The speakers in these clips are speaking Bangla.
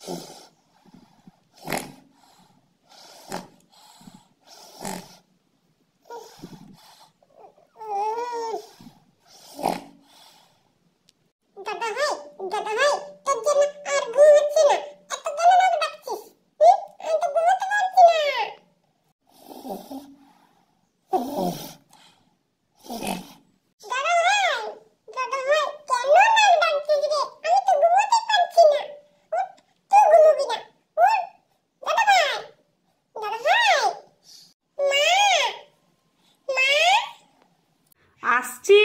Thank you. আসছি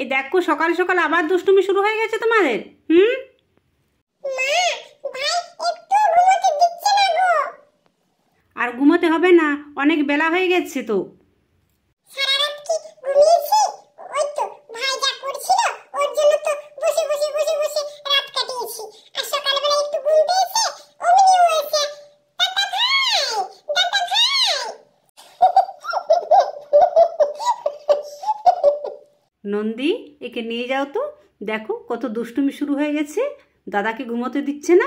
এই দেখো সকাল সকাল আবার দুষ্টুমি শুরু হয়ে গেছে তোমাদের হুম আর ঘুমোতে হবে না অনেক বেলা হয়ে গেছে তো নন্দী একে নিয়ে যাও তো দেখো কত দুষ্টুমি শুরু হয়ে গেছে দাদাকে ঘুমোতে দিচ্ছে না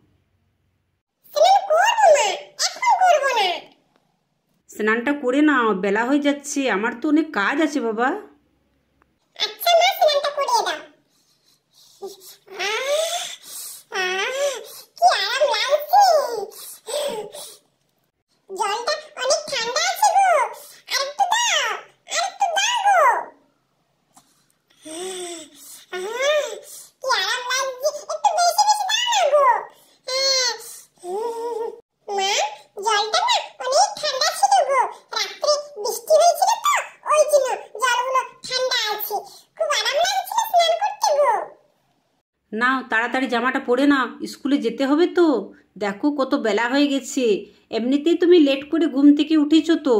স্নানটা করে নাও বেলা হয়ে যাচ্ছে আমার তো অনেক কাজ আছে বাবা আচ্ছা, জলটা নাও তাড়াতাড়ি জামাটা পরে নাও স্কুলে যেতে হবে তো দেখো কত বেলা হয়ে গেছে এমনিতেই তুমি লেট করে ঘুম থেকে উঠেছো তো